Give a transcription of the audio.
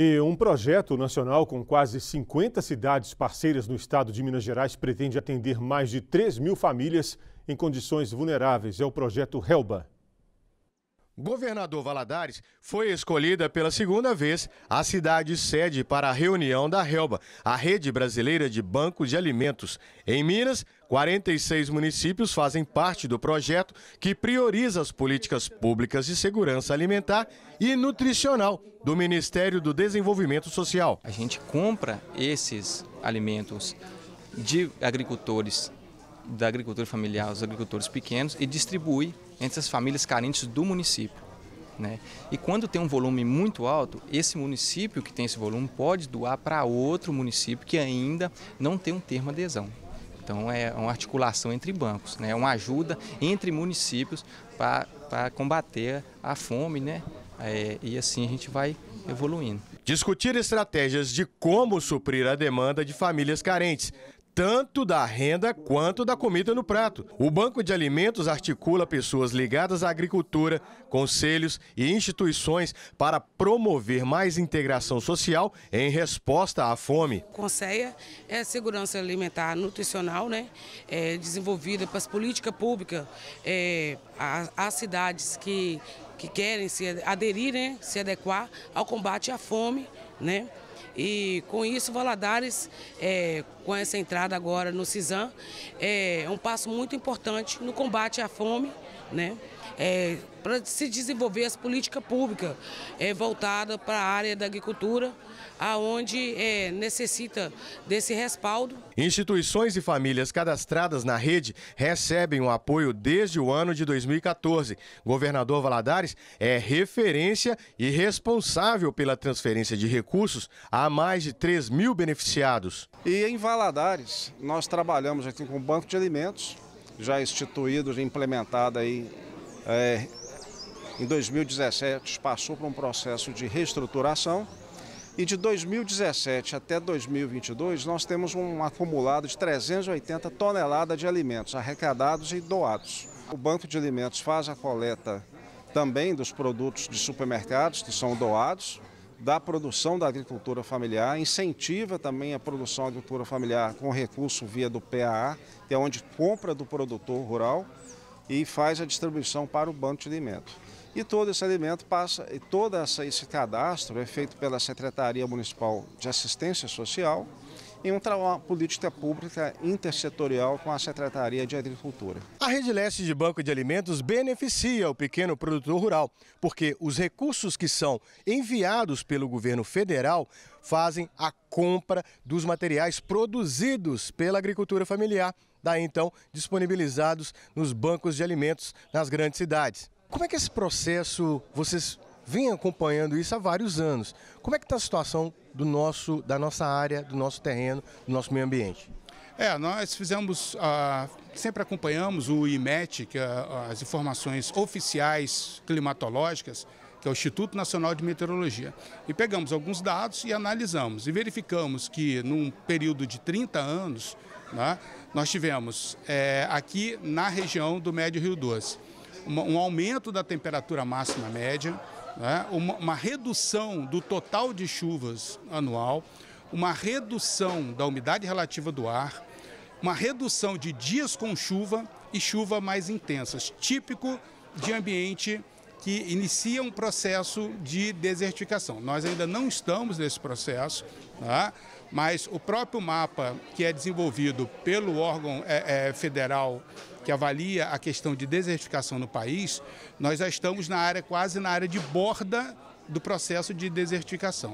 E um projeto nacional com quase 50 cidades parceiras no estado de Minas Gerais pretende atender mais de 3 mil famílias em condições vulneráveis. É o projeto HELBA. Governador Valadares foi escolhida pela segunda vez a cidade sede para a reunião da Helba, a Rede Brasileira de Bancos de Alimentos. Em Minas, 46 municípios fazem parte do projeto que prioriza as políticas públicas de segurança alimentar e nutricional do Ministério do Desenvolvimento Social. A gente compra esses alimentos de agricultores, da agricultura familiar os agricultores pequenos e distribui entre as famílias carentes do município. Né? E quando tem um volume muito alto, esse município que tem esse volume pode doar para outro município que ainda não tem um termo adesão. Então é uma articulação entre bancos, né? É uma ajuda entre municípios para combater a fome, né? É, e assim a gente vai evoluindo. Discutir estratégias de como suprir a demanda de famílias carentes tanto da renda quanto da comida no prato. O Banco de Alimentos articula pessoas ligadas à agricultura, conselhos e instituições para promover mais integração social em resposta à fome. Conceia é segurança alimentar nutricional, né? É desenvolvida para as políticas públicas é, as cidades que, que querem se aderir, né? se adequar ao combate à fome, né? E com isso, Valadares, é, com essa entrada agora no CISAM, é um passo muito importante no combate à fome, né? É, para se desenvolver as políticas públicas é, voltadas para a área da agricultura, aonde é, necessita desse respaldo. Instituições e famílias cadastradas na rede recebem o um apoio desde o ano de 2014. Governador Valadares é referência e responsável pela transferência de recursos a mais de 3 mil beneficiados. E em Valadares, nós trabalhamos aqui com o Banco de Alimentos, já instituído, já implementado aí é, em 2017, passou por um processo de reestruturação e de 2017 até 2022, nós temos um acumulado de 380 toneladas de alimentos arrecadados e doados. O Banco de Alimentos faz a coleta também dos produtos de supermercados que são doados, da produção da agricultura familiar, incentiva também a produção da agricultura familiar com recurso via do PAA, que é onde compra do produtor rural e faz a distribuição para o banco de Alimentos. E todo esse alimento passa, e todo esse cadastro é feito pela Secretaria Municipal de Assistência Social em uma política pública intersetorial com a Secretaria de Agricultura. A Rede Leste de Banco de Alimentos beneficia o pequeno produtor rural, porque os recursos que são enviados pelo governo federal fazem a compra dos materiais produzidos pela agricultura familiar, daí então disponibilizados nos bancos de alimentos nas grandes cidades. Como é que esse processo, vocês vêm acompanhando isso há vários anos. Como é que está a situação do nosso, da nossa área, do nosso terreno, do nosso meio ambiente? É, nós fizemos, ah, sempre acompanhamos o IMET, que é ah, as informações oficiais climatológicas, que é o Instituto Nacional de Meteorologia. E pegamos alguns dados e analisamos. E verificamos que num período de 30 anos, né, nós tivemos é, aqui na região do Médio Rio Doce um aumento da temperatura máxima média, né? uma, uma redução do total de chuvas anual, uma redução da umidade relativa do ar, uma redução de dias com chuva e chuva mais intensas, típico de ambiente que inicia um processo de desertificação. Nós ainda não estamos nesse processo, tá? mas o próprio mapa que é desenvolvido pelo órgão é, é, federal que avalia a questão de desertificação no país, nós já estamos na área, quase na área de borda do processo de desertificação.